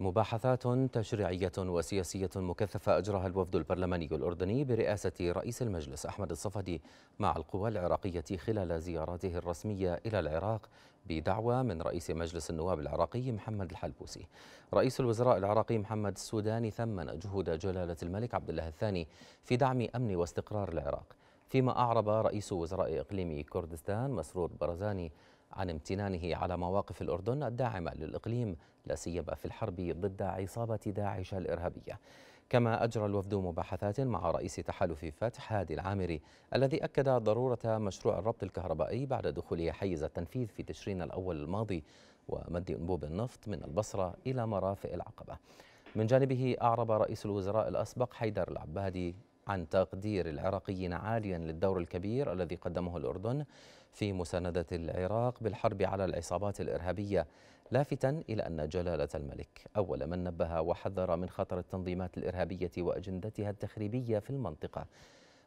مباحثات تشريعية وسياسية مكثفة أجرها الوفد البرلماني الأردني برئاسة رئيس المجلس أحمد الصفدي مع القوى العراقية خلال زياراته الرسمية إلى العراق بدعوة من رئيس مجلس النواب العراقي محمد الحلبوسي رئيس الوزراء العراقي محمد السوداني ثمن جهود جلالة الملك عبد الله الثاني في دعم أمن واستقرار العراق فيما أعرب رئيس وزراء إقليم كردستان مسرور برزاني عن امتنانه على مواقف الأردن الداعمة للإقليم لا سيما في الحرب ضد عصابة داعش الإرهابية كما أجرى الوفد مباحثات مع رئيس تحالف فتح هادي العامري الذي أكد ضرورة مشروع الربط الكهربائي بعد دخوله حيز التنفيذ في تشرين الأول الماضي ومد أنبوب النفط من البصرة إلى مرافئ العقبة من جانبه أعرب رئيس الوزراء الأسبق حيدر العبادي عن تقدير العراقيين عاليا للدور الكبير الذي قدمه الأردن في مساندة العراق بالحرب على العصابات الإرهابية لافتا إلى أن جلالة الملك أول من نبه وحذر من خطر التنظيمات الإرهابية وأجندتها التخريبية في المنطقة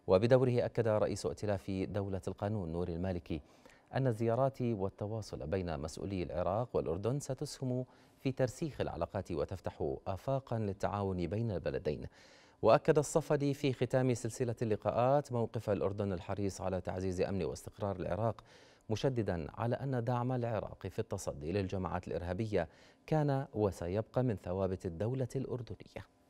وبدوره أكد رئيس ائتلاف دولة القانون نور المالكي أن الزيارات والتواصل بين مسؤولي العراق والأردن ستسهم في ترسيخ العلاقات وتفتح آفاقا للتعاون بين البلدين وأكد الصفدي في ختام سلسلة اللقاءات موقف الأردن الحريص على تعزيز أمن واستقرار العراق مشددا على أن دعم العراق في التصدي للجماعات الإرهابية كان وسيبقى من ثوابت الدولة الأردنية